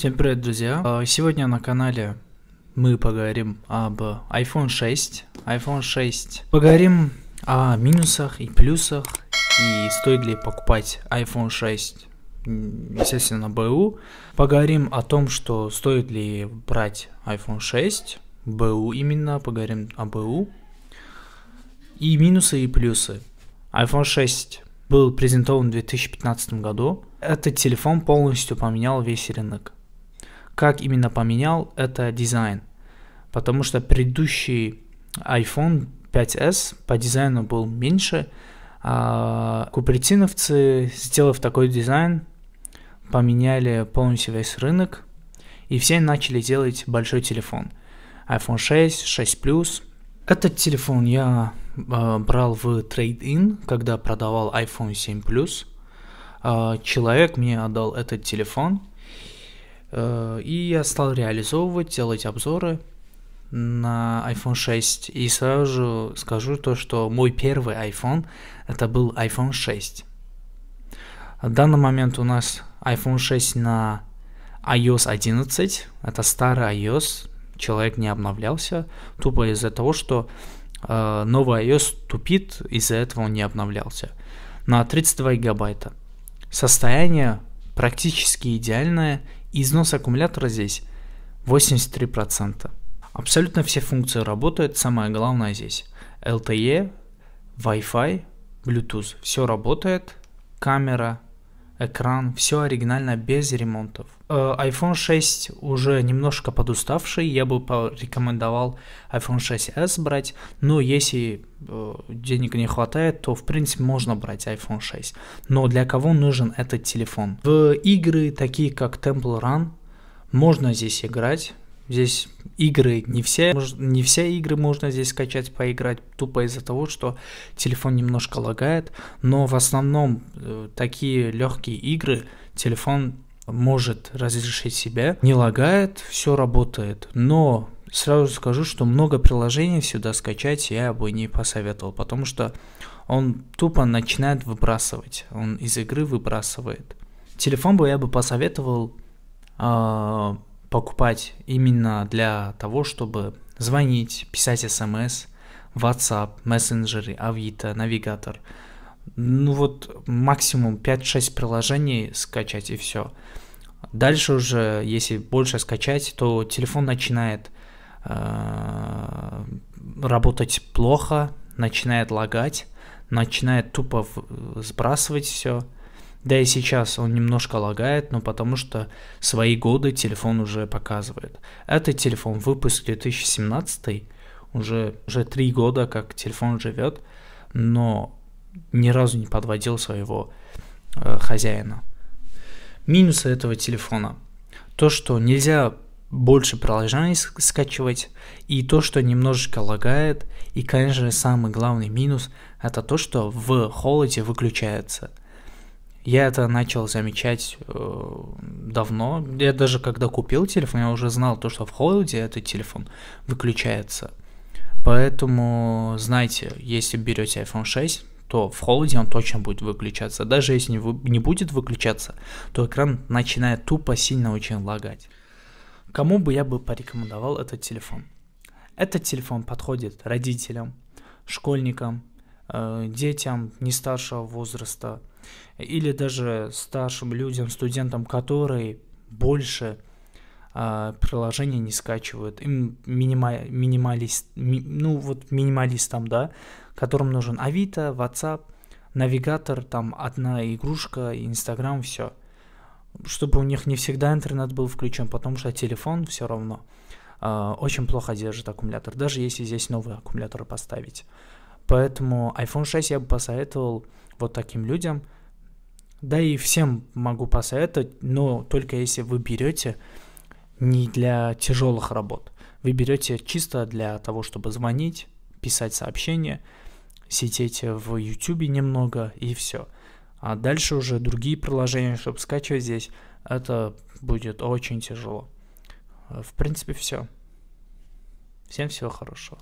Всем привет, друзья! А, сегодня на канале мы поговорим об iPhone 6, iPhone 6. Поговорим о минусах и плюсах, и стоит ли покупать iPhone 6, естественно, БУ. Поговорим о том, что стоит ли брать iPhone 6, БУ именно, поговорим о БУ. И минусы и плюсы. iPhone 6 был презентован в 2015 году. Этот телефон полностью поменял весь рынок. Как именно поменял, это дизайн. Потому что предыдущий iPhone 5s по дизайну был меньше, а купретиновцы, сделав такой дизайн, поменяли полностью весь рынок, и все начали делать большой телефон. iPhone 6, 6 Plus. Этот телефон я э, брал в трейд-ин, когда продавал iPhone 7 Plus. Э, человек мне отдал этот телефон, Э, и я стал реализовывать, делать обзоры на iPhone 6. И сразу же скажу то, что мой первый iPhone это был iPhone 6. В данный момент у нас iPhone 6 на iOS 11. Это старый iOS. Человек не обновлялся. Тупо из-за того, что э, новый iOS тупит, из-за этого он не обновлялся. На 32 гигабайта. Состояние практически идеальное Износ аккумулятора здесь 83%. Абсолютно все функции работают, самое главное здесь. LTE, Wi-Fi, Bluetooth, все работает, камера, экран, все оригинально, без ремонтов. Э, iPhone 6 уже немножко подуставший, я бы порекомендовал iPhone 6s брать, но если э, денег не хватает, то в принципе можно брать iPhone 6. Но для кого нужен этот телефон? В игры, такие как Temple Run, можно здесь играть, Здесь игры не все, не все игры можно здесь скачать, поиграть, тупо из-за того, что телефон немножко лагает, но в основном э, такие легкие игры телефон может разрешить себе, не лагает, все работает, но сразу скажу, что много приложений сюда скачать я бы не посоветовал, потому что он тупо начинает выбрасывать, он из игры выбрасывает. Телефон бы я бы посоветовал а, покупать именно для того, чтобы звонить, писать смс, WhatsApp, мессенджеры, Авито, навигатор. Ну вот максимум 5-6 приложений скачать и все. Дальше уже, если больше скачать, то телефон начинает э, работать плохо, начинает лагать, начинает тупо э, сбрасывать все. Да и сейчас он немножко лагает, но потому что свои годы телефон уже показывает. Этот телефон выпуск 2017, уже, уже 3 года как телефон живет, но ни разу не подводил своего э, хозяина. Минусы этого телефона. То, что нельзя больше приложений скачивать, и то, что немножечко лагает, и, конечно же, самый главный минус, это то, что в холоде выключается – я это начал замечать э, давно. Я даже когда купил телефон, я уже знал то, что в холоде этот телефон выключается. Поэтому знаете, если берете iPhone 6, то в холоде он точно будет выключаться. Даже если не, не будет выключаться, то экран начинает тупо сильно очень лагать. Кому бы я бы порекомендовал этот телефон? Этот телефон подходит родителям, школьникам, Э, детям не старшего возраста или даже старшим людям, студентам, которые больше э, приложения не скачивают, им минима, минималист, ми, ну вот минималистам, да, которым нужен Авито, WhatsApp, навигатор, там одна игрушка, Инстаграм, все. Чтобы у них не всегда интернет был включен, потому что телефон все равно э, очень плохо держит аккумулятор, даже если здесь новые аккумуляторы поставить. Поэтому iPhone 6 я бы посоветовал вот таким людям. Да и всем могу посоветовать, но только если вы берете не для тяжелых работ. Вы берете чисто для того, чтобы звонить, писать сообщения, сидеть в YouTube немного и все. А дальше уже другие приложения, чтобы скачивать здесь, это будет очень тяжело. В принципе, все. Всем всего хорошего.